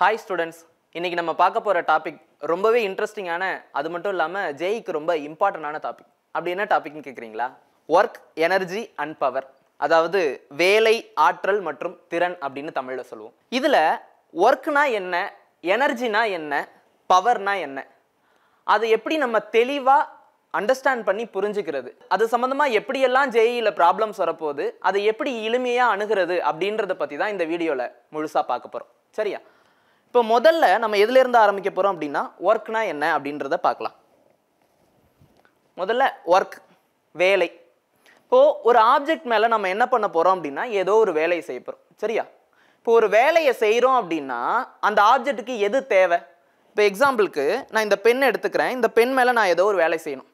Hi students இன்றைக்கி நம்ம பார்க்க போகிற டாபிக் ரொம்பவே இன்ட்ரெஸ்டிங்கான அது மட்டும் இல்லாமல் ஜேஇக்கு ரொம்ப இம்பார்ட்டண்டான டாபிக் அப்படி என்ன டாபிக்னு கேட்குறீங்களா ஒர்க் எனர்ஜி அண்ட் பவர் அதாவது வேலை ஆற்றல் மற்றும் திறன் அப்படின்னு தமிழில் சொல்லுவோம் இதில் ஒர்க்னா என்ன எனர்ஜினா என்ன பவர்னா என்ன அது எப்படி நம்ம தெளிவாக அண்டர்ஸ்டாண்ட் பண்ணி புரிஞ்சுக்கிறது அது சம்மந்தமாக எப்படியெல்லாம் ஜேஇயில் ப்ராப்ளம்ஸ் வரப்போகுது அதை எப்படி எளிமையாக அணுகிறது அப்படின்றத பற்றி தான் இந்த வீடியோவில் முழுசாக பார்க்க போகிறோம் சரியா இப்போ முதல்ல நம்ம எதுலேருந்து ஆரம்பிக்க போகிறோம் அப்படின்னா ஒர்க்னா என்ன அப்படின்றத பார்க்கலாம் முதல்ல ஒர்க் வேலை இப்போது ஒரு ஆப்ஜெக்ட் மேலே நம்ம என்ன பண்ண போகிறோம் அப்படின்னா ஏதோ ஒரு வேலையை செய்ய போகிறோம் சரியா இப்போ ஒரு வேலையை செய்கிறோம் அப்படின்னா அந்த ஆப்ஜெக்ட்டுக்கு எது தேவை இப்போ எக்ஸாம்பிளுக்கு நான் இந்த பெண் எடுத்துக்கிறேன் இந்த பெண் மேலே நான் ஏதோ ஒரு வேலை செய்யணும்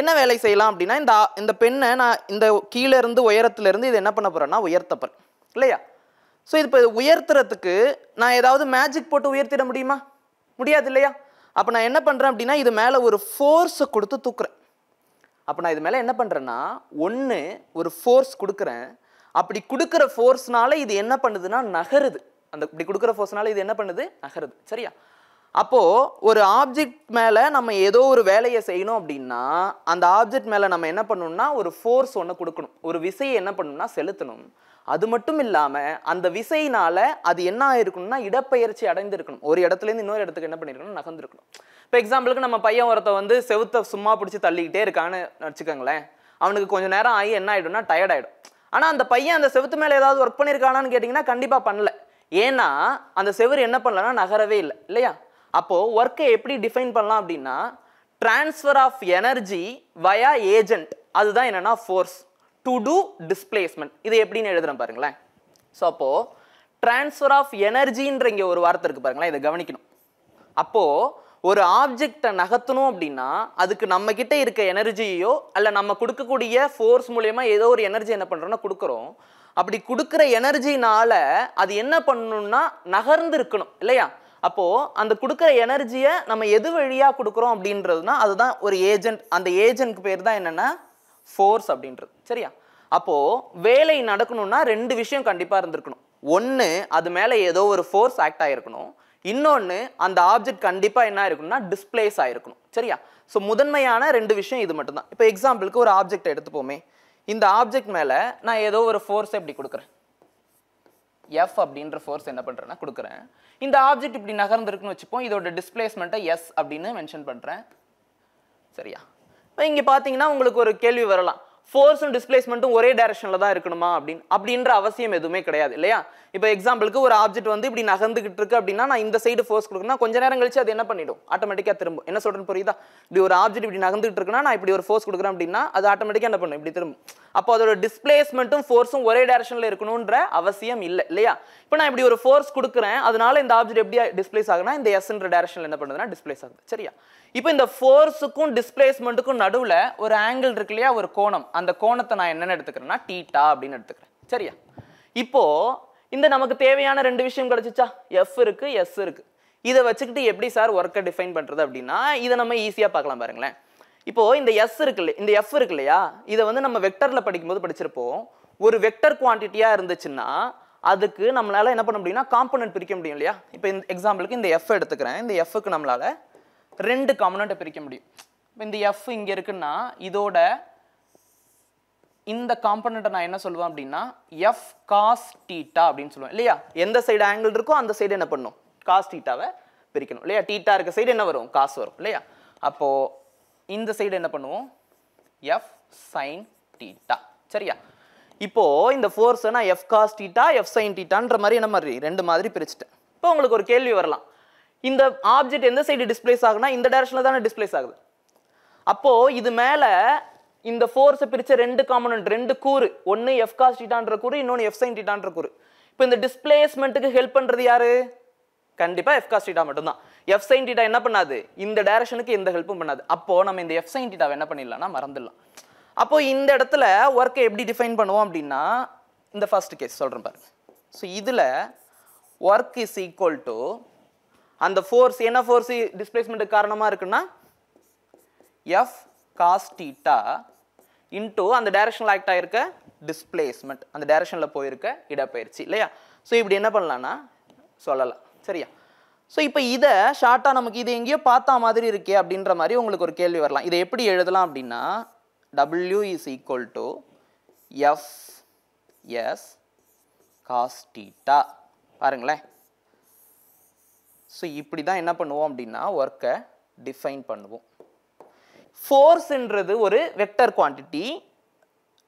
என்ன வேலை செய்யலாம் அப்படின்னா இந்த இந்த பெண்ணை நான் இந்த கீழேருந்து உயரத்துலேருந்து இது என்ன பண்ண போகிறேன்னா உயர்த்த இல்லையா ஸோ இது இப்போ உயர்த்துறதுக்கு நான் ஏதாவது மேஜிக் போட்டு உயர்த்திட முடியுமா முடியாது இல்லையா அப்போ நான் என்ன பண்ணுறேன் அப்படின்னா இது மேலே ஒரு ஃபோர்ஸை கொடுத்து தூக்குறேன் அப்போ நான் இது மேலே என்ன பண்ணுறேன்னா ஒன்று ஒரு ஃபோர்ஸ் கொடுக்குறேன் அப்படி கொடுக்குற ஃபோர்ஸ்னால இது என்ன பண்ணுதுன்னா நகருது அந்த இப்படி கொடுக்குற ஃபோர்ஸ்னால இது என்ன பண்ணுது நகருது சரியா அப்போது ஒரு ஆப்ஜெக்ட் மேலே நம்ம ஏதோ ஒரு வேலையை செய்யணும் அப்படின்னா அந்த ஆப்ஜெக்ட் மேலே நம்ம என்ன பண்ணணும்னா ஒரு ஃபோர்ஸ் ஒன்று கொடுக்கணும் ஒரு விசையை என்ன பண்ணணும்னா செலுத்தணும் அது மட்டும் இல்லாமல் அந்த விசையினால் அது என்ன ஆயிருக்கணும்னா இடப்பெயர்ச்சி அடைந்திருக்கணும் ஒரு இடத்துல இருந்து இன்னொரு இடத்துக்கு என்ன பண்ணிருக்கணும் நகர்ந்துருக்கணும் இப்போ எக்ஸாம்பிளுக்கு நம்ம பையன் ஒருத்த வந்து செவுத்த சும்மா பிடிச்சி தள்ளிக்கிட்டே இருக்கான்னு வச்சுக்கோங்களேன் அவனுக்கு கொஞ்சம் நேரம் ஆகி என்ன ஆகிடும்னா டயர்ட் ஆயிடும் ஆனால் அந்த பையன் அந்த செவுத்து மேலே ஏதாவது ஒர்க் பண்ணியிருக்கானான்னு கேட்டிங்கன்னா கண்டிப்பாக பண்ணல ஏன்னா அந்த செவர் என்ன பண்ணலன்னா நகரவே இல்லை இல்லையா அப்போது ஒர்க்கை எப்படி டிஃபைன் பண்ணலாம் அப்படின்னா transfer of energy via agent அதுதான் என்னென்னா ஃபோர்ஸ் டு டூ டிஸ்பிளேஸ்மெண்ட் இதை எப்படின்னு எழுதுகிறேன் பாருங்களேன் ஸோ அப்போது ட்ரான்ஸ்ஃபர் ஆஃப் எனர்ஜின்ற இங்கே ஒரு வார்த்தை இருக்குது பாருங்களேன் இதை கவனிக்கணும் அப்போது ஒரு ஆப்ஜெக்டை நகர்த்தணும் அப்படின்னா அதுக்கு நம்மக்கிட்ட இருக்க எனர்ஜியோ இல்லை நம்ம கொடுக்கக்கூடிய ஃபோர்ஸ் மூலயமா ஏதோ ஒரு எனர்ஜி என்ன பண்ணுறோன்னா கொடுக்குறோம் அப்படி கொடுக்குற எனர்ஜினால அது என்ன பண்ணணும்னா நகர்ந்து இருக்கணும் இல்லையா அப்போது அந்த கொடுக்குற எனர்ஜியை நம்ம எது வழியாக கொடுக்குறோம் அப்படின்றதுனா அதுதான் ஒரு ஏஜென்ட் அந்த ஏஜென்ட்க்கு பேர் தான் என்னென்னா ஃபோர்ஸ் அப்படின்றது சரியா அப்போது வேலை நடக்கணும்னா ரெண்டு விஷயம் கண்டிப்பாக இருந்திருக்கணும் ஒன்று அது மேலே ஏதோ ஒரு ஃபோர்ஸ் ஆக்ட் ஆகிருக்கணும் இன்னொன்று அந்த ஆப்ஜெக்ட் கண்டிப்பாக என்ன இருக்கணும்னா டிஸ்பிளேஸ் ஆகிருக்கணும் சரியா ஸோ முதன்மையான ரெண்டு விஷயம் இது மட்டும்தான் இப்போ எக்ஸாம்பிளுக்கு ஒரு ஆப்ஜெக்ட் எடுத்துப்போமே இந்த ஆப்ஜெக்ட் மேலே நான் ஏதோ ஒரு ஃபோர்ஸ் எப்படி கொடுக்குறேன் எஃப் அப்படின்ற ஃபோர்ஸ் என்ன பண்ணுறேன்னா கொடுக்குறேன் இந்த ஆப்ஜெக்ட் இப்படி நகர்ந்துருக்குன்னு வச்சுப்போம் இதோட டிஸ்பிளேஸ்மெண்ட்டை எஸ் அப்படின்னு மென்ஷன் பண்ணுறேன் சரியா இப்போ இங்கே பார்த்தீங்கன்னா உங்களுக்கு ஒரு கேள்வி வரலாம் ஃபோர்ஸும் டிஸ்பிளேஸ்மெண்ட்டும் ஒரே டேரக்ஷனில் தான் இருக்கணுமா அப்படின்னு அப்படின்ற அவசியம் எதுவுமே கிடையாது இல்லையா இப்போ எக்ஸாம்பிளுக்கு ஒரு ஆப்ஜெக்ட் வந்து இப்படி நகர்ந்துகிட்டு இருக்கு அப்படின்னா நான் இந்த சைடு ஃபோர்ஸ் கொடுக்கணும் கொஞ்ச நேரம் கழிச்சு அது என்ன பண்ணிடும் ஆட்டோமேட்டிக்காக திரும்பும் என்ன சொல்கிறேன் புரியுதா இப்படி ஒரு ஆப்ஜெக்ட் இப்படி நகர்ந்துகிட்டு இருக்குன்னா நான் இப்படி ஒரு ஃபோர்ஸ் கொடுக்குறேன் அப்படின்னா அது ஆட்டோமேட்டிக்காக என்ன பண்ணும் இப்படி திரும்பும் அப்போ அதோட டிஸ்பிளேஸ்மெண்ட்டும் ஃபோர்ஸும் ஒரே டேரக்ஷனில் இருக்கணுன்ற அவசியம் இல்லை இல்லையா இப்போ நான் இப்படி ஒரு ஃபோர்ஸ் கொடுக்குறேன் அதனால இந்த ஆப்ஜெக்ட் எப்படி டிஸ்பிளேஸ் ஆகுனா இந்த எஸ்ன்ற டேரக்ஷனில் என்ன பண்ணுதுன்னா டிஸ்பிளேஸ் ஆகுது சரியா இப்போ இந்த ஃபோர்ஸுக்கும் டிஸ்பிளேஸ்மெண்ட்டுக்கும் நடுவில் ஒரு ஆங்கிள் இருக்கு இல்லையா ஒரு கோணம் அந்த கோணத்தை நான் என்னென்ன எடுத்துக்கிறேன்னா டீட்டா அப்படின்னு எடுத்துக்கிறேன் சரியா இப்போது இந்த நமக்கு தேவையான ரெண்டு விஷயம் கிடச்சிச்சா எஃப் இருக்குது எஸ் இருக்குது இதை வச்சுக்கிட்டு எப்படி சார் ஒர்க்கை டிஃபைன் பண்ணுறது அப்படின்னா இதை நம்ம ஈஸியாக பார்க்கலாம் பாருங்களேன் இப்போது இந்த எஸ் இருக்குல்ல இந்த எஃப் இருக்கு இல்லையா இதை வந்து நம்ம வெக்டரில் படிக்கும்போது படிச்சிருப்போம் ஒரு வெக்டர் குவான்டிட்டியா இருந்துச்சுன்னா அதுக்கு நம்மளால் என்ன பண்ண முடியும்னா காம்போனன்ட் பிரிக்க முடியும் இல்லையா இப்போ இந்த எக்ஸாம்பிளுக்கு இந்த எஃப் எடுத்துக்கிறேன் இந்த எஃப்க்கு நம்மளால ரெண்டு காம்பனண்ட்டை பிரிக்க முடியும் இப்போ இந்த எஃப் இங்கே இருக்குன்னா இதோட இந்த காம்பனண்ட்டை நான் என்ன சொல்லுவேன் அப்படின்னா எஃப் காஸ் டீட்டா அப்படின்னு சொல்லுவேன் இல்லையா எந்த சைடு ஆங்கிள் இருக்கோ அந்த சைடு என்ன பண்ணும் காஸ் டீட்டாவை பிரிக்கணும் இல்லையா டீட்டா இருக்க சைடு என்ன வரும் காசு வரும் இல்லையா அப்போது இந்த சைடு என்ன பண்ணுவோம் எஃப் சைன் டீட்டா சரியா இப்போது இந்த ஃபோர்ஸை நான் F cos theta F sine டீட்டான்ற மாதிரி என்ன மாதிரி ரெண்டு மாதிரி பிரிச்சுட்டேன் இப்போ உங்களுக்கு ஒரு கேள்வி வரலாம் இந்த ஆப்ஜெக்ட் எந்த சைடு டிஸ்பிளேஸ் ஆகுனா இந்த டேரக்ஷனில் தானே டிஸ்பிளேஸ் ஆகுது அப்போது இது மேலே இந்த ஃபோர்ஸை பிரித்த ரெண்டு காமனன்ட் ரெண்டு கூறு ஒன்று எஃப் காஸ் டீட்டான்ற கூறு இன்னொன்று எஃப் சைன் டீட்டான்ற கூறு இப்போ இந்த டிஸ்பிளேஸ்மெண்ட்டுக்கு ஹெல்ப் பண்ணுறது யாரு கண்டிப்பாக எஃப் காஸ் டீட்டா மட்டும்தான் எஃப் சைன் டீட்டா என்ன பண்ணாது இந்த டேரக்ஷனுக்கு எந்த ஹெல்ப்பும் பண்ணாது அப்போது நம்ம இந்த எஃப் சைன் டீட்டா என்ன பண்ணிடலாம்னா மறந்துடலாம் அப்போது இந்த இடத்துல ஒர்க்கை எப்படி டிஃபைன் பண்ணுவோம் அப்படின்னா இந்த ஃபர்ஸ்ட் கேஸ் சொல்கிறேன் பாருங்க ஸோ இதில் ஒர்க் இஸ் ஈக்குவல் டு அந்த ஃபோர்ஸ் என்ன ஃபோர்ஸ் டிஸ்பிளேஸ்மெண்ட்டுக்கு காரணமாக இருக்குன்னா எஃப் காஸ்டீட்டா இன்டூ அந்த டைரக்ஷனில் ஆக்ட் ஆகிருக்க டிஸ்பிளேஸ்மெண்ட் அந்த டைரக்ஷனில் போயிருக்க இடப்பயிற்சி இல்லையா ஸோ இப்படி என்ன பண்ணலான்னா சொல்லலாம் சரியா ஸோ இப்போ இதை ஷார்ட்டாக நமக்கு இது எங்கேயோ பார்த்தா மாதிரி இருக்கே அப்படின்ற மாதிரி உங்களுக்கு ஒரு கேள்வி வரலாம் இதை எப்படி எழுதலாம் அப்படின்னா W is equal to F S cos theta பாருங்களேன் ஸோ இப்படி தான் என்ன பண்ணுவோம் அப்படின்னா ஒர்க்கை டிஃபைன் பண்ணுவோம் ஃபோர்ஸ்ன்றது ஒரு வெக்டர் குவான்டிட்டி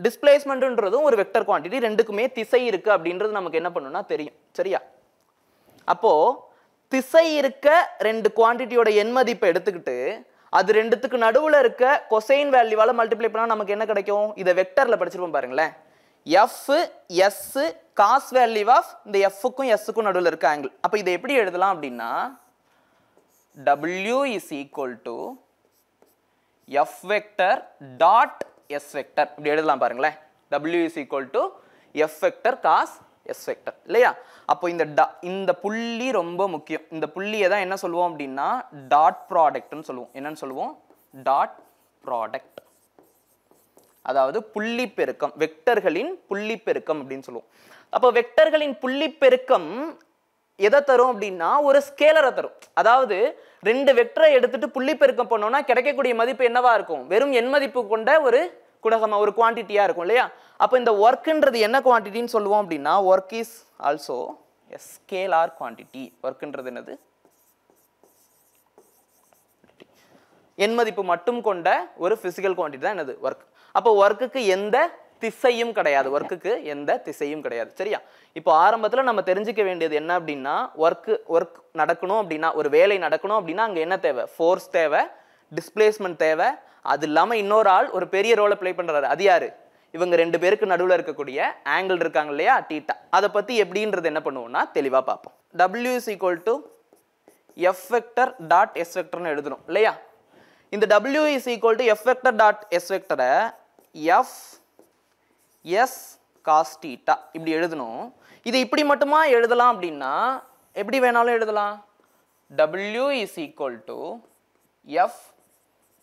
டிஸ்பிளேஸ்மெண்ட்டுன்றதும் ஒரு வெக்டர் குவான்டிட்டி ரெண்டுக்குமே திசை இருக்குது அப்படின்றது நமக்கு என்ன பண்ணுன்னா தெரியும் சரியா அப்போது திசை இருக்க ரெண்டு குவான்டிட்டியோட எண் மதிப்பை எடுத்துக்கிட்டு அது ரெண்டுத்துக்கு நடுவில் இருக்க கொசைன் வேல்யூவால் மல்டிப்ளை பண்ணால் நமக்கு என்ன கிடைக்கும் இதை வெக்டரில் படிச்சிருப்போம் பாருங்களேன் F S cos value of இந்த எஃப்க்கும் எஸ்ஸுக்கும் நடுவில் இருக்க ஆங்கிள் அப்போ இதை எப்படி எழுதலாம் அப்படின்னா W is equal to F vector dot S vector இப்படி எழுதலாம் பாருங்களேன் W is equal to F vector cos S vector இல்லையா அப்போ இந்த டா இந்த புள்ளி ரொம்ப முக்கியம் இந்த புள்ளியை தான் என்ன சொல்லுவோம் அப்படின்னா டாட் ப்ராடக்ட்னு சொல்லுவோம் என்னன்னு சொல்லுவோம் டாட் ப்ராடக்ட் அதாவது புள்ளி பெருக்கம் வெக்டர்களின் புள்ளி பெருக்கம் அப்படின்னு சொல்லுவோம் அப்போ வெக்டர்களின் புள்ளி பெருக்கம் எதை தரும் அப்படின்னா ஒரு ஸ்கேலரை தரும் அதாவது ரெண்டு வெக்டரை எடுத்துட்டு புள்ளி பெருக்கம் பண்ணோம்னா கிடைக்கக்கூடிய மதிப்பு என்னவா இருக்கும் வெறும் எண் மதிப்பு கொண்ட ஒரு குணகமாக ஒரு குவான்டிட்டியா இருக்கும் இல்லையா அப்போ இந்த ஒர்க்குன்றது என்ன குவான்டிட்டின்னு சொல்லுவோம் அப்படின்னா work is also scalar quantity ஒர்க்குன்றது என்னது எண் மதிப்பு மட்டும் கொண்ட ஒரு பிசிக்கல் குவான்டிட்டி தான் என்னது ஒர்க் அப்போ ஒர்க்குக்கு எந்த திசையும் கிடையாது ஒர்க்குக்கு எந்த திசையும் கிடையாது சரியா இப்போ ஆரம்பத்தில் நம்ம தெரிஞ்சுக்க வேண்டியது என்ன அப்படின்னா ஒர்க்கு ஒர்க் நடக்கணும் அப்படின்னா ஒரு வேலை நடக்கணும் அப்படின்னா அங்கே என்ன தேவை ஃபோர்ஸ் தேவை டிஸ்பிளேஸ்மெண்ட் தேவை அது இல்லாமல் இன்னொரு ஆள் ஒரு பெரிய ரோலை ப்ளே பண்ணுறாரு அது யார் இவங்க ரெண்டு பேருக்கு நடுவில் இருக்கக்கூடிய ஆங்கிள் இருக்காங்க இல்லையா டீட்டா அதை பற்றி எப்படின்றது என்ன பண்ணுவோம்னா தெளிவாக பார்ப்போம் W is equal to F vector dot S வெக்டர்னு எழுதணும் இல்லையா இந்த W is equal to F vector dot S வெக்டரை எஃப் எஸ் காஸ் இப்படி எழுதணும் இது இப்படி மட்டுமா எழுதலாம் அப்படின்னா எப்படி வேணாலும் எழுதலாம் W is equal to F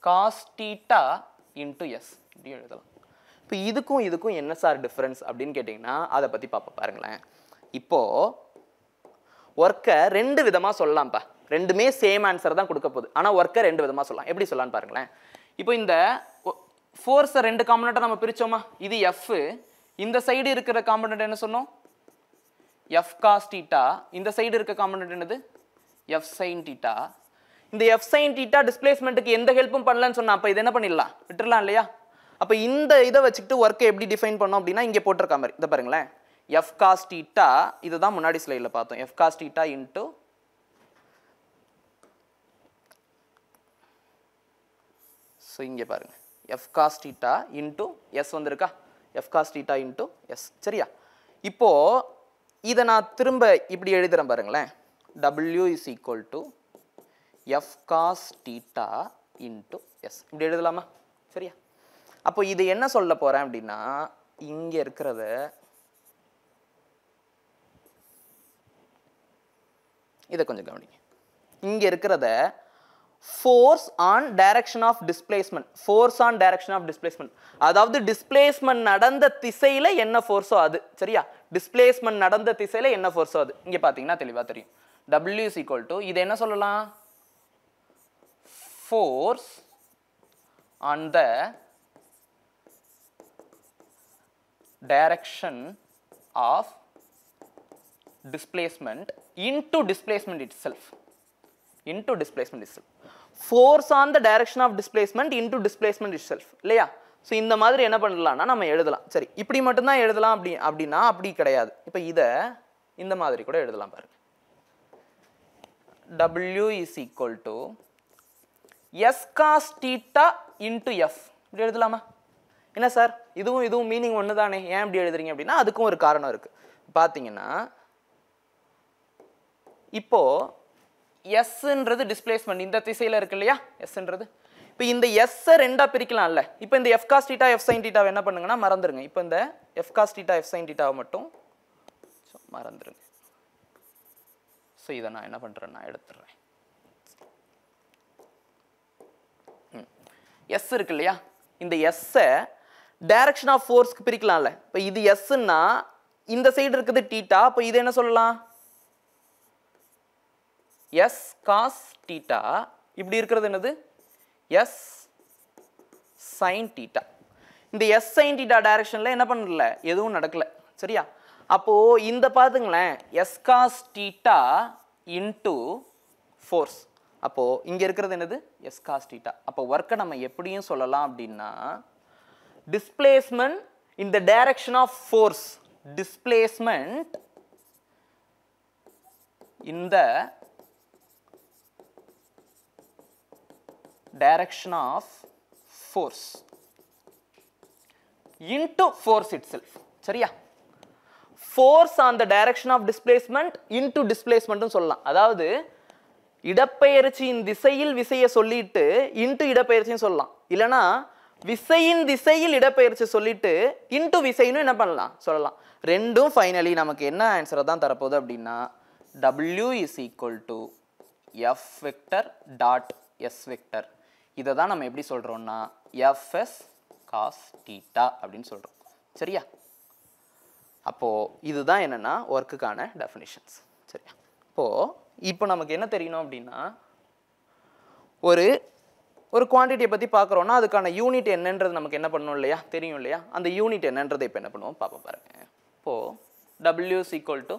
cos theta S இப்படி எழுதலாம் இப்போ இதுக்கும் இதுக்கும் என்ன சார் டிஃப்ரென்ஸ் அப்படின்னு கேட்டிங்கன்னா அதை பற்றி பார்ப்போம் பாருங்களேன் இப்போது ஒர்க்கை ரெண்டு விதமாக சொல்லலாம்ப்பா ரெண்டுமே சேம் ஆன்சர் தான் கொடுக்க போகுது ஆனால் ஒர்க்கை ரெண்டு விதமாக சொல்லலாம் எப்படி சொல்லலாம்னு பாருங்களேன் இப்போ இந்த ஃபோர்ஸை ரெண்டு காம்பனண்ட்டாக நம்ம பிரித்தோமா இது எஃப் இந்த சைடு இருக்கிற காம்பனண்ட் என்ன சொன்னோம் எஃப் காஸ் டீட்டா இந்த சைடு இருக்க காம்பனண்ட் என்னது எஃப் சைன் டீட்டா இந்த எஃப் சைன் டீட்டா டிஸ்பிளேஸ்மெண்ட்டுக்கு எந்த ஹெல்ப்பும் பண்ணலன்னு சொன்னால் அப்போ இது என்ன பண்ணிடலாம் விட்டுடலாம் இல்லையா அப்போ இந்த இதை வச்சுக்கிட்டு ஒர்க்கை எப்படி டிஃபைன் பண்ணோம் அப்படின்னா இங்கே போட்டிருக்க மாதிரி இதை பாருங்களேன் எஃப் காஸ் டீட்டா இதை தான் முன்னாடி ஸ்லைடில் பார்த்தோம் F cos theta into so இங்கே பாருங்கள் F cos theta into S வந்திருக்கா F cos theta into S சரியா இப்போது இதை நான் திரும்ப இப்படி எழுதுகிறேன் பாருங்களேன் W is equal to F cos theta into S இப்படி எழுதலாமா சரியா அப்போ இது என்ன சொல்ல போகிறேன் அப்படின்னா இங்கே இருக்கிறத இதை கொஞ்சம் இங்க இங்கே இருக்கிறத force on direction of displacement force on direction of displacement அதாவது டிஸ்பிளேஸ்மெண்ட் நடந்த திசையில் என்ன ஃபோர்ஸோ அது சரியா டிஸ்பிளேஸ்மெண்ட் நடந்த திசையில் என்ன ஃபோர்ஸோ அது இங்கே பார்த்தீங்கன்னா தெளிவாக தெரியும் டபிள்யூ ஈக்குவல் டு இது என்ன சொல்லலாம் force on the direction of displacement into displacement itself into displacement itself force on the direction of displacement into displacement it இல்லையா ஸோ இந்த மாதிரி என்ன பண்ணலாம்னா நம்ம எழுதலாம் சரி இப்படி மட்டும்தான் எழுதலாம் அப்படி அப்படின்னா அப்படி கிடையாது இப்போ இதை இந்த மாதிரி கூட எழுதலாம் பாருங்க W is equal to S cos theta into F இப்படி எழுதலாமா என்ன சார் இதுவும் இதுவும் மீனிங் ஒன்று தானே ஏன் இப்படி எழுதுறீங்க அப்படின்னா அதுக்கும் ஒரு காரணம் இருக்குது பார்த்தீங்கன்னா இப்போது எஸ்ன்றது டிஸ்பிளேஸ்மெண்ட் இந்த திசையில் இருக்கு இல்லையா எஸ்ன்றது இப்போ இந்த எஸ்ஸை ரெண்டாக பிரிக்கலாம்ல இப்போ இந்த F cos theta F sine theta என்ன பண்ணுங்கன்னா மறந்துருங்க இப்போ இந்த F cos theta F sine டீட்டாவை மட்டும் மறந்துருங்க ஸோ இதை நான் என்ன பண்ணுறேன் நான் எடுத்துடுறேன் எஸ் இருக்கு இல்லையா இந்த எஸ்ஸை டைரக்ஷன் ஆஃப் ஃபோர்ஸ்க்கு பிரிக்கலாம்ல இப்போ இது எஸ்ன்னா இந்த சைடு இருக்குது டீட்டா இப்போ இது என்ன சொல்லலாம் எஸ் காஸ் டீட்டா இப்படி இருக்கிறது என்னது எஸ் சைன் டீட்டா இந்த எஸ் சைன் டீட்டா டைரக்ஷனில் என்ன பண்ணல எதுவும் நடக்கலை சரியா அப்போது இந்த பார்த்துங்களேன் S cos theta into force அப்போது இங்கே இருக்கிறது என்னது எஸ் காஸ் டீட்டா அப்போ ஒர்க்கை நம்ம எப்படியும் சொல்லலாம் அப்படின்னா displacement இந்த the direction of force displacement in direction of force into force itself சரியா force on the direction of displacement into displacement சொல்லலாம் அதாவது இடப்பெயர்ச்சியின் திசையில் விசையை சொல்லிட்டு இன்ட்டு இடப்பெயர்ச்சின்னு சொல்லலாம் இல்லைனா விசையின் திசையில் இடப்பெயர்ச்சி சொல்லிட்டு இன்ட்டு விசைன்னு என்ன பண்ணலாம் சொல்லலாம் ரெண்டும் ஃபைனலி நமக்கு என்ன ஆன்சரை தான் தரப்போகுது அப்படின்னா W is equal to F vector dot S vector இதை தான் நம்ம எப்படி சொல்கிறோன்னா எஃப்எஸ் காஸ் டீட்டா அப்படின்னு சொல்கிறோம் சரியா அப்போது இதுதான் என்னென்னா ஒர்க்குக்கான டெஃபினிஷன்ஸ் சரியா இப்போது இப்போ நமக்கு என்ன தெரியணும் அப்படின்னா ஒரு ஒரு குவான்டிட்டியை பற்றி பார்க்குறோன்னா அதுக்கான யூனிட் என்னன்றது நமக்கு என்ன பண்ணணும் இல்லையா தெரியும் இல்லையா அந்த யூனிட் என்னன்றதை இப்போ என்ன பண்ணுவோம் பார்ப்போம் பாருங்கள் இப்போது W is equal to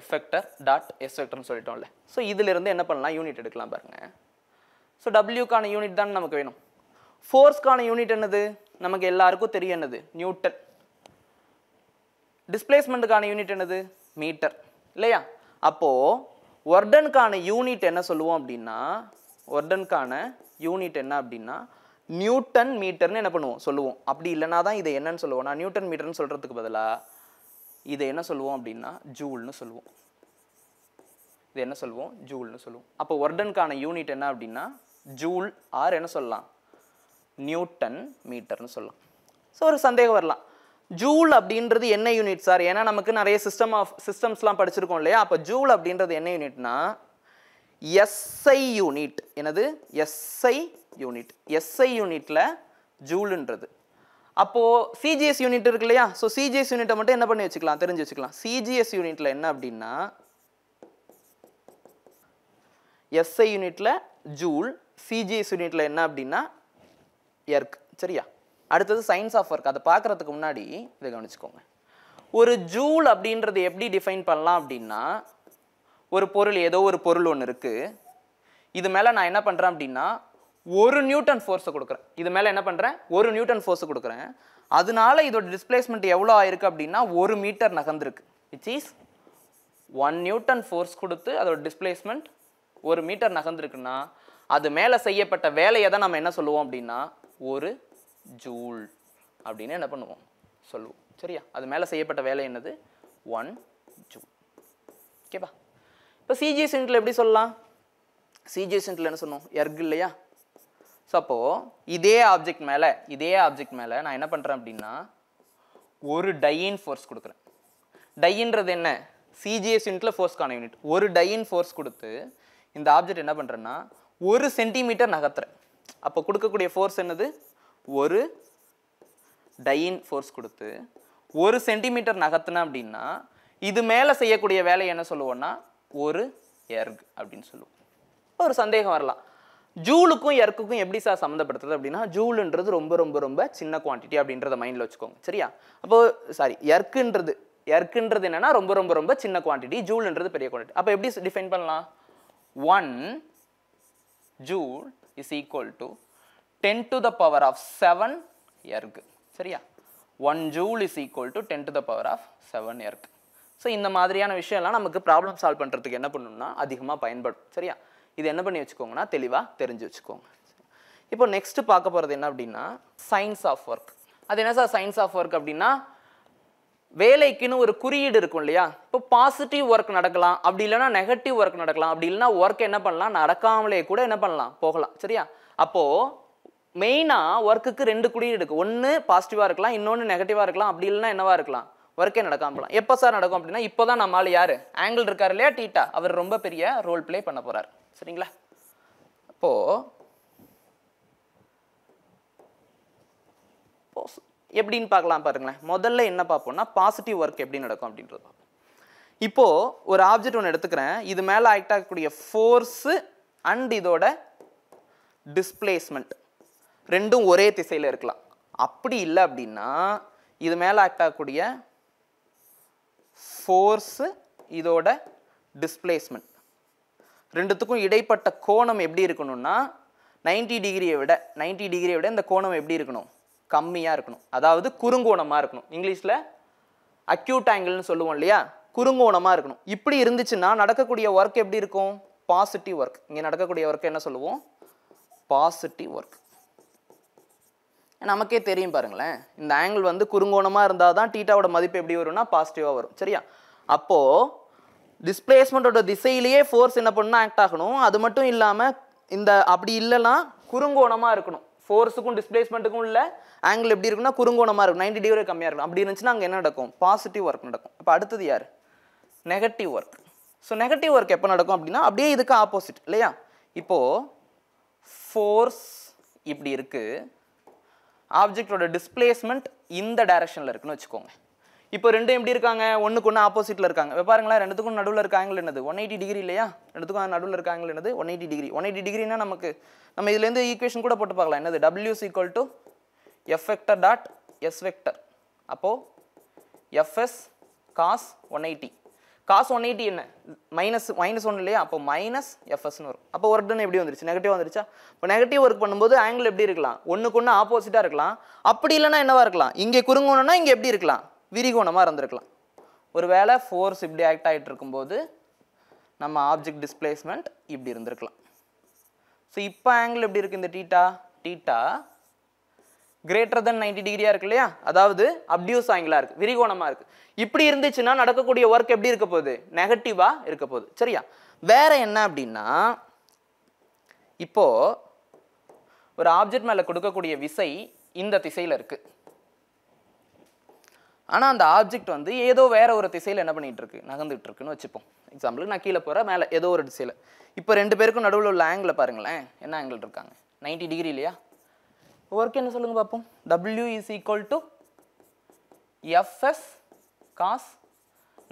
F vector dot எஃபெக்டர்னு சொல்லிட்டோம்ல ஸோ இதிலிருந்து என்ன பண்ணலாம் யூனிட் எடுக்கலாம் பாருங்கள் ஸோ டபிள்யூக்கான யூனிட் தான் நமக்கு வேணும் ஃபோர்ஸ்க்கான யூனிட் என்னது நமக்கு எல்லாருக்கும் தெரிய என்னது நியூட்டன் டிஸ்பிளேஸ்மெண்ட்டுக்கான யூனிட் என்னது மீட்டர் இல்லையா அப்போது ஒர்டனுக்கான யூனிட் என்ன சொல்லுவோம் அப்படின்னா ஒர்டனுக்கான யூனிட் என்ன அப்படின்னா நியூட்டன் மீட்டர்னு என்ன பண்ணுவோம் சொல்லுவோம் அப்படி இல்லைனா தான் இதை என்னன்னு சொல்லுவோம் நான் நியூட்டன் மீட்டர்னு சொல்கிறதுக்கு பதிலாக இதை என்ன சொல்லுவோம் அப்படின்னா ஜூல்னு சொல்லுவோம் இது என்ன சொல்லுவோம் ஜூல்னு சொல்லுவோம் அப்போ ஒர்டனுக்கான யூனிட் என்ன அப்படின்னா ஜூல் ஆர் என்ன சொல்லலாம் நியூட்டன் மீட்டர்னு சொல்லலாம் ஸோ ஒரு சந்தேகம் வரலாம் ஜூல் அப்படின்றது என்ன யூனிட் சார் ஏன்னா நமக்கு நிறைய சிஸ்டம் ஆஃப் சிஸ்டம்ஸ்லாம் படிச்சிருக்கோம் இல்லையா அப்போ ஜூல் அப்படின்றது என்ன யூனிட்னா எஸ்ஐ யூனிட் என்னது எஸ்ஐ யூனிட் எஸ்ஐ யூனிட்டில் ஜூலுன்றது அப்போது சிஜிஎஸ் யூனிட் இருக்கு இல்லையா ஸோ சிஜிஎஸ் யூனிட்டை மட்டும் என்ன பண்ணி வச்சுக்கலாம் தெரிஞ்சு வச்சுக்கலாம் சிஜிஎஸ் யூனிட்டில் என்ன அப்படின்னா எஸ்ஐ யூனிட்டில் ஜூல் சிஜிஎஸ் யூனிட்ல என்ன அப்படின்னா எர்க் சரியா அடுத்தது சயின்ஸ் ஆஃப் ஒர்க் அதை பார்க்கறதுக்கு முன்னாடி இதை கவனிச்சுக்கோங்க ஒரு ஜூல் அப்படின்றது எப்படி டிஃபைன் பண்ணலாம் அப்படின்னா ஒரு பொருள் ஏதோ ஒரு பொருள் ஒன்று இருக்குது இது மேலே நான் என்ன பண்ணுறேன் அப்படின்னா ஒரு நியூட்டன் ஃபோர்ஸை கொடுக்குறேன் இது மேலே என்ன பண்ணுறேன் ஒரு நியூட்டன் ஃபோர்ஸை கொடுக்குறேன் அதனால இதோட டிஸ்பிளேஸ்மெண்ட் எவ்வளோ ஆயிருக்கு அப்படின்னா ஒரு மீட்டர் நகர்ந்துருக்கு which is one newton force கொடுத்து அதோட டிஸ்பிளேஸ்மெண்ட் ஒரு மீட்டர் நகர்ந்துருக்குன்னா அது மேலே செய்யப்பட்ட வேலையை தான் நம்ம என்ன சொல்லுவோம் அப்படின்னா ஒரு ஜூல் அப்படின்னு என்ன பண்ணுவோம் சொல்லுவோம் சரியா அது மேலே செய்யப்பட்ட வேலை என்னது ஒன் ஜூல் ஓகேப்பா இப்போ சிஜி சென்டில் எப்படி சொல்லலாம் சிஜி சென்டில் என்ன சொன்னோம் எர்க் இல்லையா ஸோ அப்போது இதே ஆப்ஜெக்ட் மேலே இதே ஆப்ஜெக்ட் மேலே நான் என்ன பண்ணுறேன் அப்படின்னா ஒரு டையின் ஃபோர்ஸ் கொடுக்குறேன் டையின்றது என்ன சிஜிஎஸ் யூனிட்டில் ஃபோர்ஸ்க்கான யூனிட் ஒரு டையின் ஃபோர்ஸ் கொடுத்து இந்த ஆப்ஜெக்ட் என்ன பண்ணுறேன்னா ஒரு சென்டிமீட்டர் நகர்த்துறேன் அப்போ கொடுக்கக்கூடிய ஃபோர்ஸ் என்னது ஒரு டையின் ஃபோர்ஸ் கொடுத்து ஒரு சென்டிமீட்டர் நகர்த்தினேன் அப்படின்னா இது மேலே செய்யக்கூடிய வேலை என்ன சொல்லுவோம்னா ஒரு எர்க் அப்படின்னு சொல்லுவோம் ஒரு சந்தேகம் வரலாம் ஜூலுக்கும் எர்க்குக்கும் எப்படி சார் சம்மந்தப்படுத்துறது அப்படின்னா ஜூலுன்றது ரொம்ப ரொம்ப ரொம்ப சின்ன குவான்டிட்டி அப்படின்றத மைண்டில் வச்சுக்கோங்க சரியா அப்போ சாரி எர்க்குன்றது எர்க்குன்றது என்னென்னா ரொம்ப ரொம்ப ரொம்ப சின்ன குவான்டிட்டி ஜூலுன்றது பெரிய குவான்டிட்டி அப்போ எப்படி டிஃபைன் பண்ணலாம் one joule is equal to ten to the power of seven erg சரியா one joule is equal to ten to the power of seven erg so இந்த மாதிரியான விஷயம்லாம் நமக்கு ப்ராப்ளம் சால்வ் பண்ணுறதுக்கு என்ன பண்ணணும்னா அதிகமாக பயன்படும் சரியா இது என்ன பண்ணி வச்சுக்கோங்கன்னா தெளிவாக தெரிஞ்சு வச்சுக்கோங்க இப்போ நெக்ஸ்ட்டு பார்க்க போகிறது என்ன அப்படின்னா சயின்ஸ் ஆஃப் ஒர்க் அது என்ன சார் சயின்ஸ் ஆஃப் ஒர்க் அப்படின்னா வேலைக்குன்னு ஒரு குறியீடு இருக்கும் இல்லையா இப்போ பாசிட்டிவ் ஒர்க் நடக்கலாம் அப்படி இல்லைனா நெகட்டிவ் ஒர்க் நடக்கலாம் அப்படி இல்லைன்னா ஒர்க் என்ன பண்ணலாம் நடக்காமலே கூட என்ன பண்ணலாம் போகலாம் சரியா அப்போது மெயினாக ஒர்க்குக்கு ரெண்டு குறியீடு இருக்குது ஒன்று பாசிட்டிவாக இருக்கலாம் இன்னொன்று நெகட்டிவாக இருக்கலாம் அப்படி இல்லைன்னா என்னவாக இருக்கலாம் ஒர்க்கே நடக்காம போகலாம் எப்போ சார் நடக்கும் அப்படின்னா இப்போ தான் நம்மளால் யார் ஆங்கிள் இருக்கார் இல்லையா டீட்டா அவர் ரொம்ப பெரிய ரோல் ப்ளே பண்ண போகிறார் சரிங்களா அப்போது எப்படின்னு பார்க்கலாம் பாருங்களேன் முதல்ல என்ன பார்ப்போம்னா பாசிட்டிவ் ஒர்க் எப்படி நடக்கும் அப்படின்றது பார்ப்போம் இப்போது ஒரு ஆப்ஜெக்ட் ஒன்று எடுத்துக்கிறேன் இது மேலே ஆக்ட் ஆகக்கூடிய ஃபோர்ஸு அண்ட் இதோட டிஸ்பிளேஸ்மெண்ட் ரெண்டும் ஒரே திசையில் இருக்கலாம் அப்படி இல்லை அப்படின்னா இது மேலே ஆக்ட் ஆகக்கூடிய ஃபோர்ஸு இதோட டிஸ்பிளேஸ்மெண்ட் ரெண்டுத்துக்கும் இடைப்பட்ட கோணம் எப்படி இருக்கணும்னா நைன்டி டிகிரியை விட நைன்டி டிகிரியை விட இந்த கோணம் எப்படி இருக்கணும் கம்மியாக இருக்கணும் அதாவது குறுங்கோணமாக இருக்கணும் இங்கிலீஷில் அக்யூட் ஆங்கிள்னு சொல்லுவோம் இல்லையா குறுங்கோணமாக இருக்கணும் இப்படி இருந்துச்சுன்னா நடக்கக்கூடிய ஒர்க் எப்படி இருக்கும் பாசிட்டிவ் ஒர்க் இங்கே நடக்கக்கூடிய ஒர்க் என்ன சொல்லுவோம் பாசிட்டிவ் ஒர்க் நமக்கே தெரியும் பாருங்களேன் இந்த ஆங்கிள் வந்து குறுங்கோணமாக இருந்தால் தான் டீட்டாவோட மதிப்பு எப்படி வரும்னா பாசிட்டிவாக வரும் சரியா அப்போது டிஸ்பிளேஸ்மெண்ட்டோட திசையிலேயே ஃபோர்ஸ் என்ன பண்ணுன்னா ஆக்ட் ஆகணும் அது மட்டும் இல்லாமல் இந்த அப்படி இல்லைன்னா குறுங்கோணமாக இருக்கணும் ஃபோர்ஸுக்கும் டிஸ்பிளேஸ்மெண்ட்டுக்கும் உள்ள ஆங்கிள் எப்படி இருக்குன்னா குறுங்கோணமாக இருக்கும் நைன்டி டிகிரி கம்மியாக இருக்கும் அப்படி இருந்துச்சுன்னா அங்கே என்ன நடக்கும் பாசிட்டிவ் ஒர்க் நடக்கும் இப்போ அடுத்தது யார் negative work so negative work எப்போ நடக்கும் அப்படின்னா அப்படியே இதுக்கு ஆப்போசிட் இல்லையா இப்போது ஃபோர்ஸ் இப்படி இருக்குது ஆப்ஜெக்டோட டிஸ்பிளேஸ்மெண்ட் இந்த டைரக்ஷனில் இருக்குன்னு வச்சுக்கோங்க இப்போ ரெண்டும் எப்படி இருக்காங்க ஒன்றுக்கு ஒன்று ஆப்போசிட்டில் இருக்காங்க வெப்பாருங்களா ரெண்டுக்கும் நடுவில் இருக்காங்களே என்னது ஒன் எயிட்டி டிகிரி இல்லையா ரெண்டுக்கும் நடுவில் இருக்காங்களே என்னது one eighty degree one eighty டிகிரினா நமக்கு நம்ம இதுலேருந்து ஈக்குவேஷன் கூட போட்டு பார்க்கலாம் என்னது W is equal to F dot S vector அப்போது F S cos one eighty cos one eighty என்ன மைனஸ் மைனஸ் ஒன் இல்லையா அப்போ மைனஸ் எஃப்எஸ்னு வரும் அப்போ டன் எப்படி வந்துருச்சு நெகட்டிவ் வந்துருச்சா இப்போ நெகட்டிவ் ஒர்க் பண்ணும்போது ஆங்கிள் எப்படி இருக்கலாம் ஒன்றுக்கு ஒன்று ஆப்போசிட்டாக இருக்கலாம் அப்படி இல்லைனா என்னவா இருக்கலாம் இங்கே குறுங்கணுன்னா இங்கே எப்படி இருக்கலாம் விரிகோணமாக இருந்திருக்கலாம் ஒரு வேளை ஃபோர்ஸ் இப்படி ஆக்ட் ஆகிட்டு இருக்கும்போது நம்ம ஆப்ஜெக்ட் டிஸ்பிளேஸ்மெண்ட் இப்படி இருந்திருக்கலாம் ஸோ இப்போ ஆங்கிள் எப்படி இருக்குது இந்த theta theta greater than ninety டிகிரியாக இருக்கு இல்லையா அதாவது அப்டியூஸ் ஆங்கிளாக இருக்குது விரிகோணமாக இருக்குது இப்படி இருந்துச்சுன்னா நடக்கக்கூடிய ஒர்க் எப்படி இருக்க போகுது நெகட்டிவாக இருக்க போகுது சரியா வேறு என்ன அப்படின்னா இப்போது ஒரு ஆப்ஜெக்ட் மேலே கொடுக்கக்கூடிய விசை இந்த திசையில் இருக்குது ஆனால் அந்த ஆப்ஜெக்ட் வந்து ஏதோ வேற ஒரு திசையில் என்ன பண்ணிகிட்டு இருக்கு நகர்ந்துட்டு இருக்குன்னு வச்சுப்போம் எக்ஸாம்பிளுக்கு நான் கீழே போகிறேன் மேலே ஏதோ ஒரு திசையில் இப்போ ரெண்டு பேருக்கும் நடுவில் உள்ள ஆங்கிளில் பாருங்களேன் என்ன ஆங்கிள் இருக்காங்க நைன்டி டிகிரி இல்லையா ஒர்க் என்ன சொல்லுங்கள் பார்ப்போம் W is equal to F S cos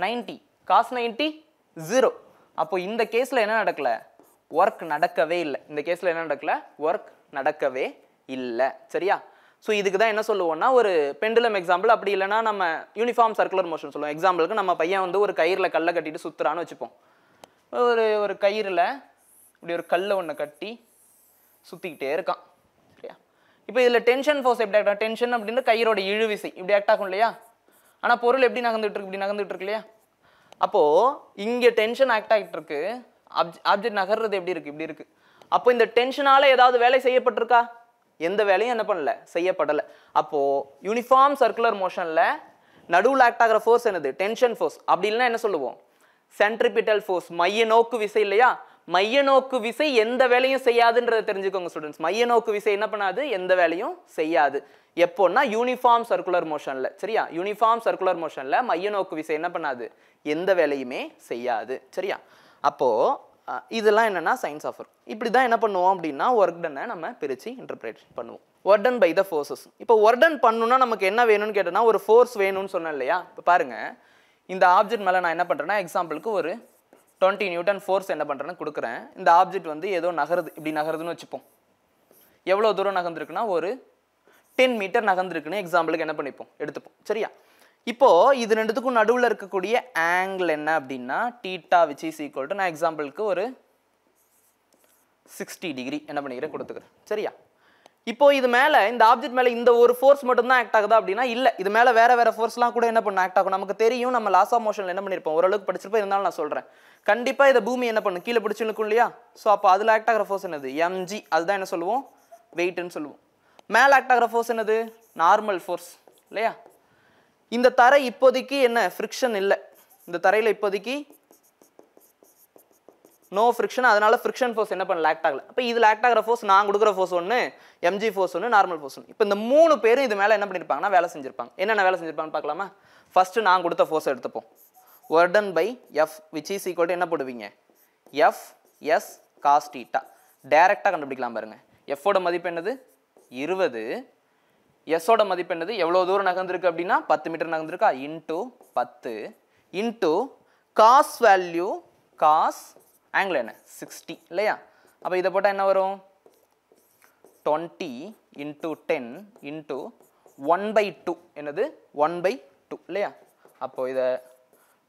ninety cos ninety zero அப்போ இந்த கேஸில் என்ன நடக்கல ஒர்க் நடக்கவே இல்லை இந்த கேஸில் என்ன நடக்கல ஒர்க் நடக்கவே இல்லை சரியா ஸோ இதுக்கு தான் என்ன சொல்லுவோம்னா ஒரு பெண்டுலம் எக்ஸாம்பிள் அப்படி இல்லைனா நம்ம யூனிஃபார்ம் சர்க்குலர் மோஷன் சொல்லுவோம் எக்ஸாம்பிளுக்கு நம்ம பையன் வந்து ஒரு கயிறில் கல்லை கட்டிட்டு சுற்றுறான்னு வச்சுப்போம் ஒரு ஒரு கயிறில் இப்படி ஒரு கல்லை ஒன்று கட்டி சுற்றிக்கிட்டே இருக்கான் சரியா இப்போ இதில் டென்ஷன் ஃபோர்ஸ் எப்படி ஆக்ட் டென்ஷன் அப்படின்னு கயிறோட இழுவிசை இப்படி ஆக்ட் ஆகும் இல்லையா ஆனால் பொருள் எப்படி நகர்ந்துட்டு இருக்கு இப்படி நகர்ந்துட்டு இருக்கு இல்லையா அப்போது இங்கே டென்ஷன் ஆக்ட் ஆகிட்டு இருக்கு ஆப்ஜெக்ட் நகர்றது எப்படி இருக்குது இப்படி இருக்குது அப்போ இந்த டென்ஷனால் ஏதாவது வேலை செய்யப்பட்டிருக்கா எந்த வேலையும் என்ன பண்ணல செய்யப்படலை அப்போது யூனிஃபார்ம் சர்க்குலர் மோஷனில் நடுவில் ஆக்ட் ஆகிற ஃபோர்ஸ் என்னது டென்ஷன் ஃபோர்ஸ் அப்படி இல்லைன்னா என்ன சொல்லுவோம் சென்ட்ரிபிட்டல் ஃபோர்ஸ் மைய நோக்கு விசை இல்லையா மைய நோக்கு விசை எந்த வேலையும் செய்யாதுன்றதை தெரிஞ்சுக்கோங்க ஸ்டூடெண்ட்ஸ் மைய நோக்கு விசை என்ன பண்ணாது எந்த வேலையும் செய்யாது எப்போன்னா யூனிஃபார்ம் சர்க்குலர் மோஷனில் சரியா யூனிஃபார்ம் சர்க்குலர் மோஷனில் மைய நோக்கு விசை என்ன பண்ணாது எந்த வேலையுமே செய்யாது சரியா அப்போது இதெல்லாம் என்னென்னா சயின்ஸ் ஆஃபர் இப்படி தான் என்ன பண்ணுவோம் அப்படின்னா ஒர்க் டனை நம்ம பிரித்து இன்டர்பிரேட் பண்ணுவோம் ஒர்டன் பை த ஃபோர்ஸஸ் இப்போ ஒர்டன் பண்ணுன்னா நமக்கு என்ன வேணும்னு கேட்டோன்னா ஒரு ஃபோர்ஸ் வேணும்னு சொன்னேன் இல்லையா இப்போ பாருங்கள் இந்த ஆப்ஜெக்ட் மேலே நான் என்ன பண்ணுறேன்னா எக்ஸாம்பிளுக்கு ஒரு டுவெண்ட்டி நியூட்டன் ஃபோர்ஸ் என்ன பண்ணுறேன்னு கொடுக்குறேன் இந்த ஆப்ஜெக்ட் வந்து ஏதோ நகருது இப்படி நகருதுன்னு வச்சுப்போம் எவ்வளோ தூரம் நகர்ந்துருக்குன்னா ஒரு டென் மீட்டர் நகர்ந்துருக்குன்னு எக்ஸாம்பிளுக்கு என்ன பண்ணிப்போம் எடுத்துப்போம் சரியா இப்போது இது ரெண்டுத்துக்கும் நடுவில் இருக்கக்கூடிய ஆங்கிள் என்ன அப்படின்னா theta which is equal to நான் எக்ஸாம்பிளுக்கு ஒரு சிக்ஸ்டி டிகிரி என்ன பண்ணிக்கிறேன் கொடுத்துக்கிறேன் சரியா இப்போ இது மேலே இந்த ஆப்ஜெக்ட் மேலே இந்த ஒரு ஃபோர்ஸ் மட்டும்தான் ஆக்ட் ஆகுதா அப்படின்னா இல்லை இது மேலே வேறு வேறு ஃபோர்ஸ்லாம் கூட என்ன பண்ண ஆக்ட் ஆகும் நமக்கு தெரியும் நம்ம லாஸ் ஆஃப் மோஷன் என்ன பண்ணிருப்போம் ஓரளவுக்கு படிச்சிருப்போம் இருந்தாலும் நான் சொல்கிறேன் கண்டிப்பாக இதை பூமி என்ன பண்ணும் கீழே பிடிச்சிருக்கும் இல்லையா ஸோ அப்போ அதில் ஆக்ட் ஆகிற ஃபோர்ஸ் என்னது எம்ஜி அதுதான் என்ன சொல்லுவோம் வெயிட்னு சொல்லுவோம் மேலே ஆக்ட் ஆகிற ஃபோர்ஸ் என்னது நார்மல் ஃபோர்ஸ் இல்லையா இந்த தரை இப்போதைக்கு என்ன ஃப்ரிக்ஷன் இல்லை இந்த தரையில் இப்போதைக்கு நோ ஃப்ரிக்ஷன் அதனால ஃப்ரிக்ஷன் ஃபோர்ஸ் என்ன பண்ணல ஆக்ட் ஆகல அப்போ இதில் ஆக்ட் ஆகிற ஃபோர்ஸ் நான் கொடுக்குற ஃபோர்ஸ் ஒன்று எம்ஜி ஃபோர்ஸ் ஒன்று நார்மல் ஃபோர்ஸ் ஒன்று இப்போ இந்த மூணு பேரும் இது மேலே என்ன பண்ணியிருப்பாங்கன்னா வேலை செஞ்சிருப்பாங்க என்னென்ன வேலை செஞ்சிருப்பாங்கன்னு பார்க்கலாமா ஃபஸ்ட்டு நான் கொடுத்த ஃபோர்ஸ் எடுத்துப்போம் work done by F which is equal என்ன போடுவீங்க எஃப் எஸ் காஸ்டீட்டா டேரெக்டாக கண்டுபிடிக்கலாம் பாருங்கள் எஃபோட மதிப்பு என்னது இருபது எஸ்ஸோட மதிப்பு என்னது எவ்வளோ தூரம் நகர்ந்துருக்கு அப்படின்னா பத்து மீட்டர் நகர்ந்துருக்கா இன்ட்டு பத்து into cos value cos angle என்ன சிக்ஸ்டி இல்லையா அப்போ இதை போட்டால் என்ன வரும் twenty into ten into one by two என்னது ஒன் பை டூ இல்லையா அப்போது இதை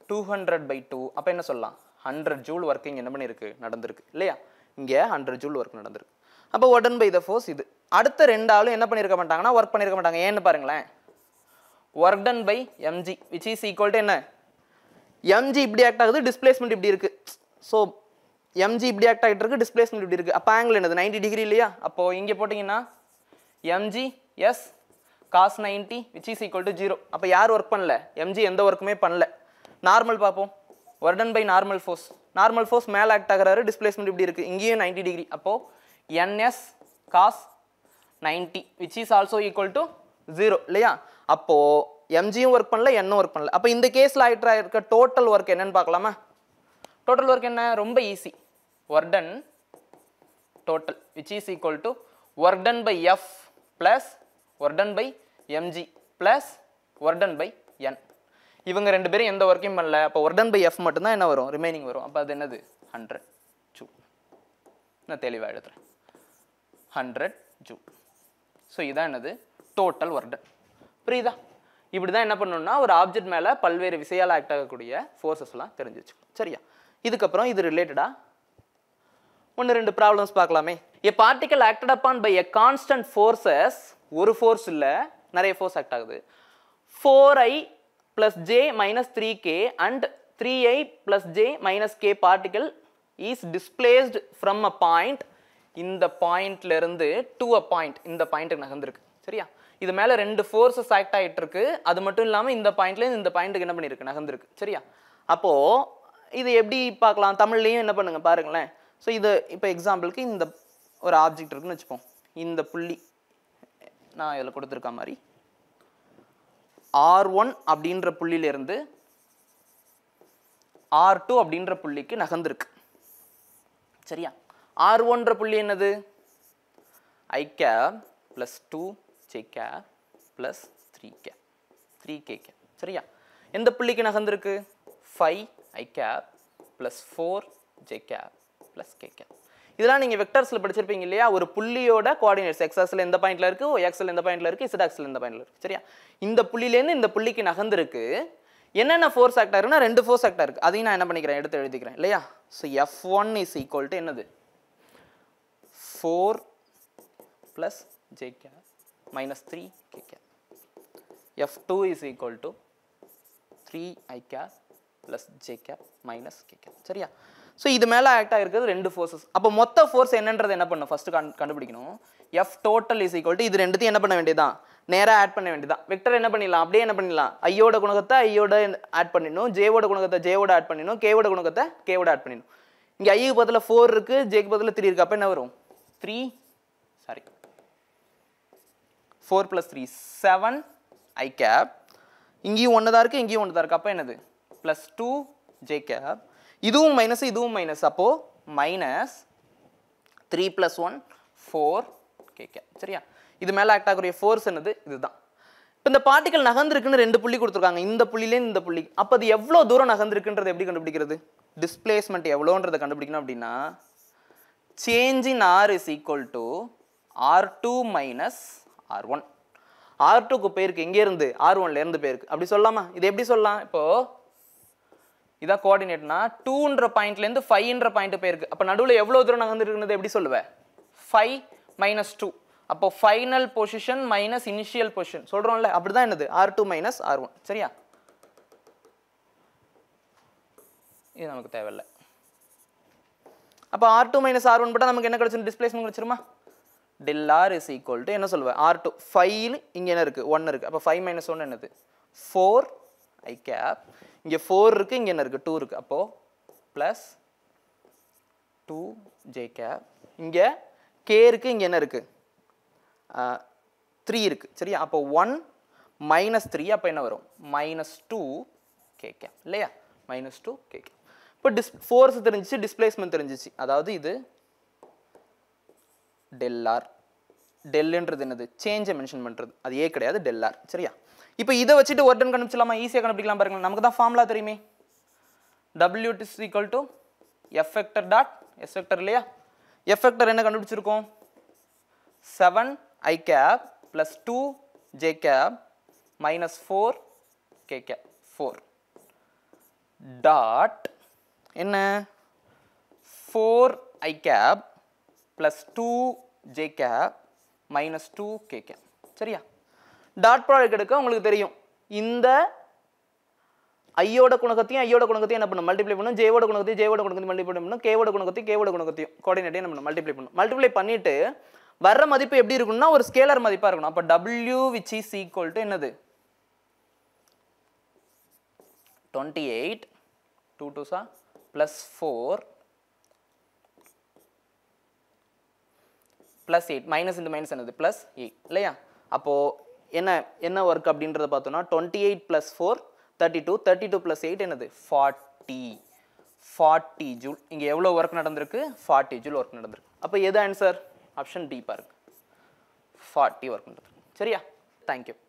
டூ ஹண்ட்ரட் பை டூ அப்போ என்ன சொல்லலாம் ஹண்ட்ரட் ஜூல் இங்கே என்ன பண்ணியிருக்கு நடந்திருக்கு இல்லையா இங்கே ஹண்ட்ரட் ஜூல் ஒர்க் நடந்திருக்கு அப்போ உடன் பை த ஃபோர்ஸ் இது அடுத்த ரெண்டு ஆளும் என்ன பண்ணியிருக்க மாட்டாங்கன்னா ஒர்க் பண்ணியிருக்க மாட்டாங்க ஏன்னு பாருங்களேன் work done by M G which is equal to என்ன எம்ஜி இப்படி ஆக்ட் ஆகுது டிஸ்பிளேஸ்மெண்ட் இப்படி இருக்குது ஸோ எம்ஜி இப்படி ஆக்ட் ஆகிட்டு இருக்கு டிஸ்பிளேஸ்மெண்ட் இப்படி இருக்குது அப்போ ஆங்கிள் என்னது நைன்டி டிகிரி இல்லையா அப்போ இங்கே போட்டிங்கன்னா M G S cos ninety which is equal to zero அப்போ யார் ஒர்க் பண்ணல எம்ஜி எந்த ஒர்க்குமே பண்ணல நார்மல் பார்ப்போம் work done by normal force normal force மேலே ஆக்ட் ஆகிறாரு டிஸ்பிளேஸ்மெண்ட் இப்படி இருக்கு இங்கேயும் நைன்டி டிகிரி அப்போது ns cos 90 which is also equal to 0 இல்லையா அப்போது எம்ஜியும் ஒர்க் பண்ணல என்னும் ஒர்க் பண்ணல அப்போ இந்த கேஸில் ஐட்ரா இருக்க டோட்டல் ஒர்க் என்னன்னு பார்க்கலாமா டோட்டல் ஒர்க் என்ன ரொம்ப easy work done total which is equal to work done by F plus work done by M G plus work done by N இவங்க ரெண்டு பேரும் எந்த ஒர்க்கையும் பண்ணல அப்போ ஒர்க் டன் பை எஃப் மட்டும்தான் என்ன வரும் ரிமைனிங் வரும் அப்போ அது என்னது ஹண்ட்ரட் சூ நான் தெளிவாக எழுதுறேன் ஹண்ட்ரட் ஜூ ஸோ இதான் என்னது டோட்டல் ஒர்டன் புரியுதா இப்படி தான் என்ன பண்ணணும்னா ஒரு ஆப்ஜெக்ட் மேலே பல்வேறு விசையால் ஆக்ட் ஆகக்கூடிய ஃபோர்ஸஸ்லாம் தெரிஞ்சு வச்சுக்கணும் சரியா இதுக்கப்புறம் இது ரிலேட்டடாக ஒன்று ரெண்டு ப்ராப்ளம்ஸ் பார்க்கலாமே a particle acted upon by a constant forces ஒரு ஃபோர்ஸ் இல்லை நிறைய ஃபோர்ஸ் ஆக்ட் ஆகுது four I plus J minus three K and three I plus J minus K particle is displaced from a point இந்த பாயிண்ட்லேருந்து two அ point இந்த பாயிண்ட்டுக்கு நகர்ந்துருக்கு சரியா இது மேலே ரெண்டு ஃபோர்ஸஸ் ஆக்ட் ஆகிட்டு இருக்கு அது மட்டும் இல்லாமல் இந்த பாயிண்ட்லேருந்து இந்த பாயிண்ட்டுக்கு என்ன பண்ணியிருக்கு நகர்ந்துருக்கு சரியா அப்போது இது எப்படி பார்க்கலாம் தமிழ்லேயும் என்ன பண்ணுங்கள் பாருங்களேன் ஸோ இது இப்போ எக்ஸாம்பிளுக்கு இந்த ஒரு ஆப்ஜெக்ட் இருக்குன்னு வச்சுப்போம் இந்த புள்ளி நான் இதில் கொடுத்துருக்க மாதிரி ஆர் ஒன் அப்படின்ற புள்ளியிலேருந்து ஆர் டூ அப்படின்ற புள்ளிக்கு நகர்ந்துருக்கு சரியா ஆர் ஒன்ற புள்ளி என்னது I cap plus two J cap plus three K three K K சரியா எந்த புள்ளிக்கு நகர்ந்துருக்கு five I cap plus four J cap plus K cap இதெல்லாம் நீங்கள் வெக்டர்ஸில் படிச்சிருப்பீங்க இல்லையா ஒரு புள்ளியோட கோஆர்டினேட்ஸ் எக்ஸாக்ஸில் எந்த பாயிண்ட்ல இருக்குது ஓ எக்ஸில் எந்த பாயிண்ட்டில் இருக்குது இசடாக்ஸில் எந்த பாயிண்ட்டில் இருக்குது சரியா இந்த புள்ளியிலேருந்து இந்த புள்ளிக்கு நகர்ந்துருக்கு என்னென்ன ஃபோர்ஸ் ஆக்டாக இருக்குன்னா ரெண்டு ஃபோர்ஸ் ஆக்டர் இருக்குது அதையும் நான் என்ன பண்ணிக்கிறேன் எடுத்து எழுதிக்கிறேன் இல்லையா so F one is equal to என்னது four plus J K minus three K K F two is equal to three I K plus J K minus K K சரியா? ஸோ இது மேலே ஆக்ட் ஆகிருக்கிறது ரெண்டு ஃபோர்ஸஸ் அப்போ மொத்த force என்னன்றது என்ன பண்ணும் ஃபஸ்ட்டு கண் கண்டுபிடிக்கணும் F total is equal to இது ரெண்டுத்தையும் என்ன பண்ண வேண்டியதான் நேராக ஆட் பண்ண வேண்டியதான் வெக்டர் என்ன பண்ணிடலாம் அப்படியே என்ன பண்ணிடலாம் ஐயோட குணகத்தை ஐயோட ஆட் பண்ணிடணும் ஜேவோட குணகத்தை ஜேவோட ஆட் பண்ணிடணும் கேவோட குணகத்தை கேவோட ஆட் பண்ணிடணும் இங்கே ஐக்கு பதில் ஃபோர் இருக்குது ஜேக்கு பதில் த்ரீ இருக்குது அப்போ என்ன வரும் 3, sorry, 4 plus 3, 7 i cap. இங்கியும் ஒன்றுதான் இருக்கு இங்கியும் தான் இருக்கு அப்போ என்னது ப்ளஸ் டூ ஜே கேப் இதுவும் மைனஸ் இதுவும் மைனஸ் அப்போது minus three plus one four K cap சரியா இது மேலே ஆக்ட் ஆகக்கூடிய ஃபோர்ஸ் என்னது இதுதான் இப்போ இந்த பார்ட்டிக்கல் நகர்ந்துருக்குன்னு ரெண்டு புள்ளி கொடுத்துருக்காங்க இந்த புள்ளிலேருந்து இந்த புள்ளி அப்போ அது எவ்வளோ தூரம் நகர்ந்துருக்குன்றது எப்படி கண்டுபிடிக்கிறது டிஸ்பிளேஸ்மெண்ட் எவ்வளோன்றதை கண்டுபிடிக்கணும் அப்படின்னா change in R is equal to R2 minus R1 R2 போயிருக்கு பேருக்கு எங்கே இருந்து போயிருக்கு அப்படி சொல்லாமா இது எப்படி சொல்லலாம் இப்போது இதான் கோஆர்டினேட்னா டூன்ற பாயிண்ட்லேருந்து ஃபைவ்ன்ற பாய்ண்டு போயிருக்கு அப்போ நடுவில் எவ்வளோ தூரம் நகர்ந்துருக்குனது எப்படி சொல்லுவேன் 5 மைனஸ் டூ அப்போ final position minus initial position. சொல்கிறோம்ல அப்படிதான் என்னது R two minus R one சரியா இது நமக்கு தேவையில்லை அப்போ R two minus R one நமக்கு என்ன கிடச்சிரும் டிஸ்பிளேஸ்மெண்ட் கிடச்சிருமா del R is equal to என்ன சொல்லுவேன் ஆர் டூ ஃபைவ் இங்கே என்ன இருக்குது ஒன் இருக்குது அப்போ ஃபைவ் மைனஸ் ஒன்று என்னது ஃபோர் ஐ கேப் இங்கே ஃபோர் இருக்குது இங்கே என்ன இருக்குது டூ இருக்குது அப்போது ப்ளஸ் டூ ஜே கேப் இங்கே கே இருக்குது இங்கே என்ன இருக்குது த்ரீ இருக்குது சரியா அப்போ ஒன் மைனஸ் த்ரீ அப்போ என்ன வரும் மைனஸ் டூ கே கேப் இல்லையா மைனஸ் டூ கே கேப் இப்போ டிஸ் ஃபோர்ஸ் தெரிஞ்சிச்சு டிஸ்பிளேஸ்மெண்ட் தெரிஞ்சிச்சு அதாவது இது டெல்லார் டெல்லுன்றது என்னது சேஞ்சை மென்ஷன் பண்ணுறது அது ஏ கிடையாது டெல்லார் சரியா இப்போ இதை வச்சுட்டு ஒரு டன் கண்டுபிடிச்சலாமா ஈஸியாக கண்டுபிடிக்கலாம் பாருங்கள் நமக்கு தான் ஃபார்ம்லா தெரியுமே W is equal to F vector dot F vector இல்லையா எஃபெக்டர் என்ன கண்டுபிடிச்சிருக்கோம் seven I cap plus two J cap minus four K cap four dot என்ன four I cap plus two J cap minus two சரியா dot product எடுக்க உங்களுக்கு தெரியும் இந்த ஐயோட குணகத்தையும் ஐயோட குணகத்தையும் என்ன பண்ணும் multiply பண்ணும் ஜேவோட குணகத்தையும் ஓட குணகத்தையும் multiply பண்ணும் கேவோட குணகத்தையும் கேவோட குணகத்தையும் கோஆர்டினேட்டையும் நம்ம மல்டிப்ளை பண்ணும் மல்டிப்ளை பண்ணிட்டு வர்ற மதிப்பு எப்படி இருக்கும்னா ஒரு ஸ்கேலர் மதிப்பாக இருக்கும் அப்போ w which is equal to என்னது 28 எயிட் டூ டூ சா plus 4 plus 8 minus into minus என்னது plus 8 இல்லையா அப்போ என்ன என்ன ஒர்க் அப்படின்றத பார்த்தோம்னா 28 plus 4 32 32 plus 8 என்னது 40 40 ஜூல் இங்கே எவ்வளோ ஒர்க் நடந்திருக்கு 40 ஜூல் ஒர்க் நடந்திருக்கு அப்போ எது answer ஆப்ஷன் D பாருங்க 40 ஒர்க் நடந்திருக்கு சரியா you